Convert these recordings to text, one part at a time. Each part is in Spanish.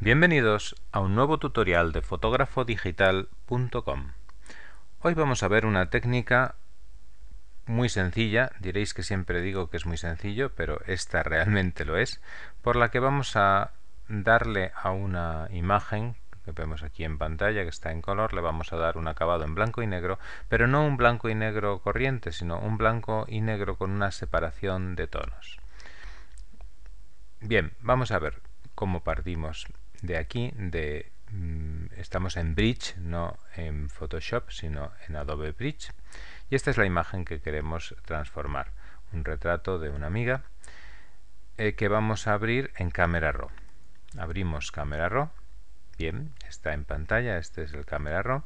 Bienvenidos a un nuevo tutorial de fotógrafodigital.com. Hoy vamos a ver una técnica muy sencilla, diréis que siempre digo que es muy sencillo, pero esta realmente lo es, por la que vamos a darle a una imagen que vemos aquí en pantalla, que está en color, le vamos a dar un acabado en blanco y negro, pero no un blanco y negro corriente, sino un blanco y negro con una separación de tonos. Bien, vamos a ver cómo partimos de aquí, de mm, estamos en Bridge, no en Photoshop, sino en Adobe Bridge. Y esta es la imagen que queremos transformar, un retrato de una amiga eh, que vamos a abrir en Camera Raw. Abrimos Camera Raw, bien, está en pantalla, este es el Camera Raw.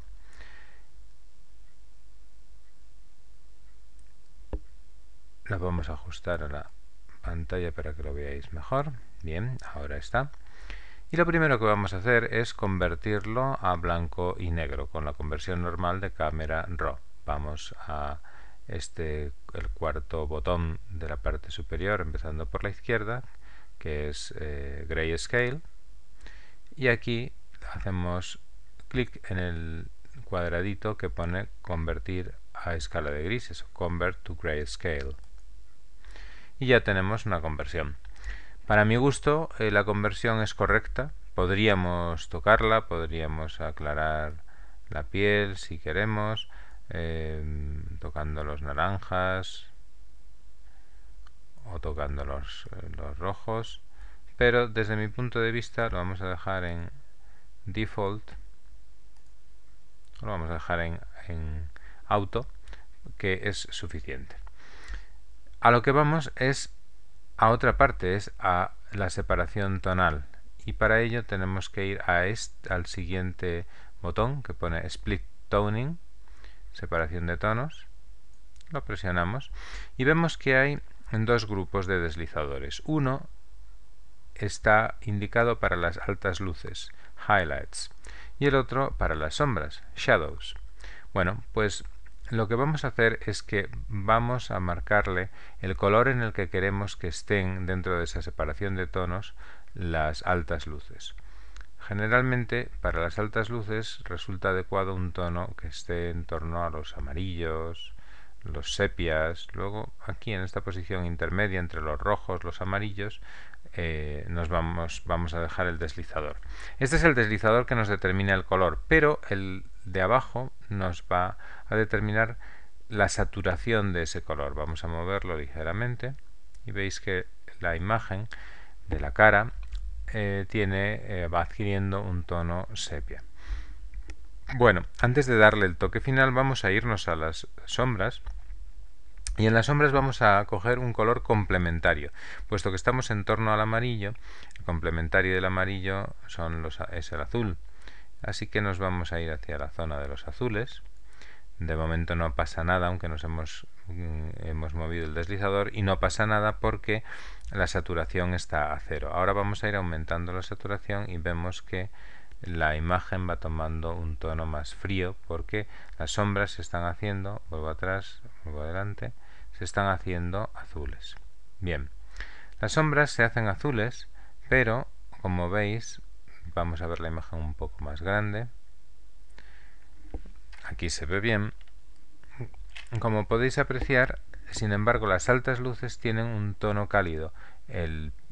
La vamos a ajustar a la pantalla para que lo veáis mejor. Bien, ahora está. Y lo primero que vamos a hacer es convertirlo a blanco y negro con la conversión normal de cámara RAW. Vamos a este, el cuarto botón de la parte superior, empezando por la izquierda, que es eh, Gray Scale. Y aquí hacemos clic en el cuadradito que pone convertir a escala de grises o convert to scale. Y ya tenemos una conversión. Para mi gusto, eh, la conversión es correcta. Podríamos tocarla, podríamos aclarar la piel si queremos, em, tocando los naranjas o tocando eh, los, rojos. Pero desde mi punto de vista lo vamos a dejar en default. Lo vamos a dejar en auto, que es suficiente. A lo que vamos es a otra parte es a la separación tonal y para ello tenemos que ir a este, al siguiente botón que pone Split Toning, separación de tonos, lo presionamos y vemos que hay dos grupos de deslizadores. Uno está indicado para las altas luces, Highlights, y el otro para las sombras, Shadows. Bueno, pues lo que vamos a hacer es que vamos a marcarle el color en el que queremos que estén dentro de esa separación de tonos las altas luces. Generalmente para las altas luces resulta adecuado un tono que esté en torno a los amarillos, los sepias, luego aquí en esta posición intermedia entre los rojos, los amarillos, eh, nos vamos, vamos a dejar el deslizador. Este es el deslizador que nos determina el color, pero el de abajo nos va a determinar la saturación de ese color. Vamos a moverlo ligeramente y veis que la imagen de la cara eh, tiene, eh, va adquiriendo un tono sepia. Bueno, antes de darle el toque final vamos a irnos a las sombras y en las sombras vamos a coger un color complementario. Puesto que estamos en torno al amarillo, el complementario del amarillo son los, es el azul así que nos vamos a ir hacia la zona de los azules de momento no pasa nada aunque nos hemos, mm, hemos movido el deslizador y no pasa nada porque la saturación está a cero ahora vamos a ir aumentando la saturación y vemos que la imagen va tomando un tono más frío porque las sombras se están haciendo, vuelvo atrás, vuelvo adelante, se están haciendo azules. Bien, las sombras se hacen azules, pero como veis vamos a ver la imagen un poco más grande aquí se ve bien como podéis apreciar sin embargo las altas luces tienen un tono cálido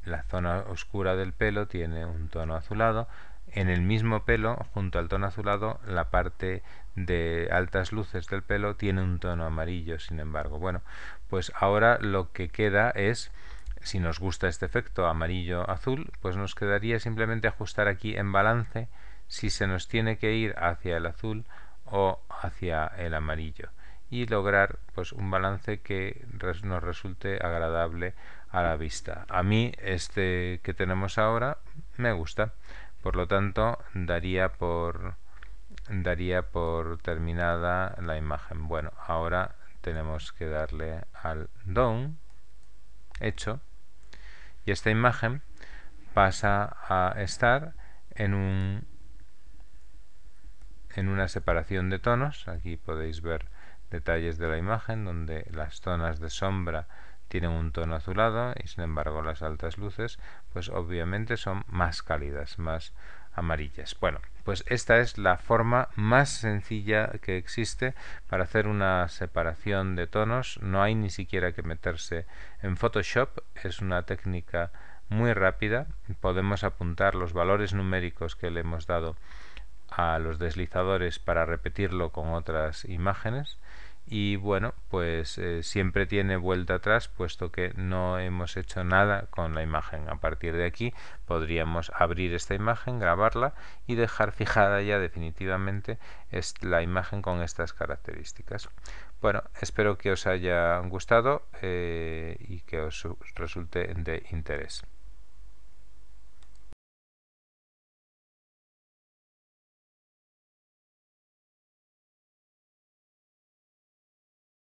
la zona oscura del pelo tiene un tono azulado en el mismo pelo junto al tono azulado la parte de altas luces del pelo tiene un tono amarillo sin embargo bueno pues ahora lo que queda es si nos gusta este efecto amarillo-azul, pues nos quedaría simplemente ajustar aquí en balance si se nos tiene que ir hacia el azul o hacia el amarillo y lograr pues un balance que nos resulte agradable a la vista. A mí este que tenemos ahora me gusta, por lo tanto daría por daría por terminada la imagen. Bueno, ahora tenemos que darle al down hecho y esta imagen pasa a estar en un en una separación de tonos aquí podéis ver detalles de la imagen donde las zonas de sombra tienen un tono azulado y sin embargo las altas luces pues obviamente son más cálidas más amarillas. Bueno, pues esta es la forma más sencilla que existe para hacer una separación de tonos. No hay ni siquiera que meterse en Photoshop, es una técnica muy rápida. Podemos apuntar los valores numéricos que le hemos dado a los deslizadores para repetirlo con otras imágenes y bueno pues eh, siempre tiene vuelta atrás puesto que no hemos hecho nada con la imagen a partir de aquí podríamos abrir esta imagen grabarla y dejar fijada ya definitivamente la imagen con estas características bueno espero que os haya gustado eh, y que os resulte de interés